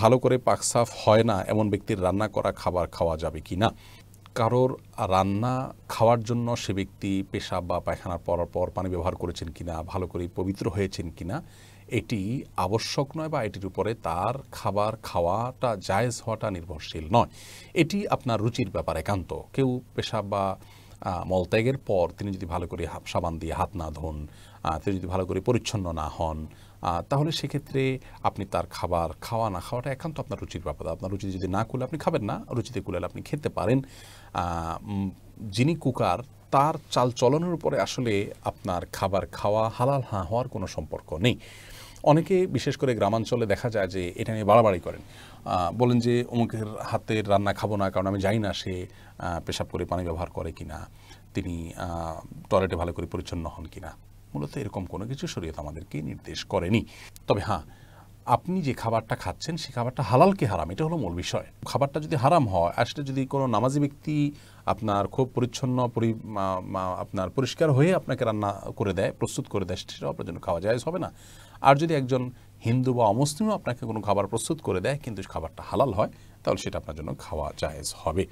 ভালো করে পাকসাফ হয় না এমন ব্যক্তির রান্না করা খাবার খাওয়া যাবে কি না কারোর রান্না খাওয়ার জন্য সে ব্যক্তি পেশাব বা পায়খানার পরার পর পানি ব্যবহার করেছেন কি না ভালো করে পবিত্র হয়েছেন কি না এটি আবশ্যক নয় বা এটির উপরে তার খাবার খাওয়াটা জায়েজ হওয়াটা নির্ভরশীল নয় এটি আপনার রুচির ব্যাপার একান্ত কেউ পেশাব বা মলত্যাগের পর তিনি যদি ভালো করে সাবান দিয়ে হাত না ধোন তিনি যদি ভালো করে পরিচ্ছন্ন না হন তাহলে সেক্ষেত্রে আপনি তার খাবার খাওয়া না খাওয়াটা একান্ত আপনার রুচির ব্যাপার আপনার রুচি যদি না কুলে আপনি খাবেন না রুচিতে কুলালে আপনি খেতে পারেন যিনি কুকার তার চাল চলনের উপরে আসলে আপনার খাবার খাওয়া হালাল হাঁ হওয়ার কোনো সম্পর্ক নেই অনেকে বিশেষ করে গ্রামাঞ্চলে দেখা যায় যে এটা নিয়ে বাড়াবাড়ি করেন বলেন যে অমুকের হাতের রান্না খাবো না কারণ আমি জানি না সে পেশাব করে পানি ব্যবহার করে কিনা তিনি টয়লেটে ভালো করে পরিচ্ছন্ন হন কি না মূলত এরকম কোনো কিছু শরীয়ত আমাদেরকে নির্দেশ করেনি তবে হ্যাঁ আপনি যে খাবারটা খাচ্ছেন সেই খাবারটা হালালকে হারাম এটা হলো মূল বিষয় খাবারটা যদি হারাম হয় আর সেটা যদি কোনো নামাজি ব্যক্তি আপনার খুব পরিচ্ছন্ন পরি আপনার পরিষ্কার হয়ে আপনাকে রান্না করে দেয় প্রস্তুত করে দেয় সেটা আপনার জন্য খাওয়া যায় হবে না আর যদি একজন হিন্দু বা অমুসলিমও আপনাকে কোনো খাবার প্রস্তুত করে দেয় কিন্তু খাবারটা হালাল হয় তাহলে সেটা আপনার জন্য খাওয়া জায়েজ হবে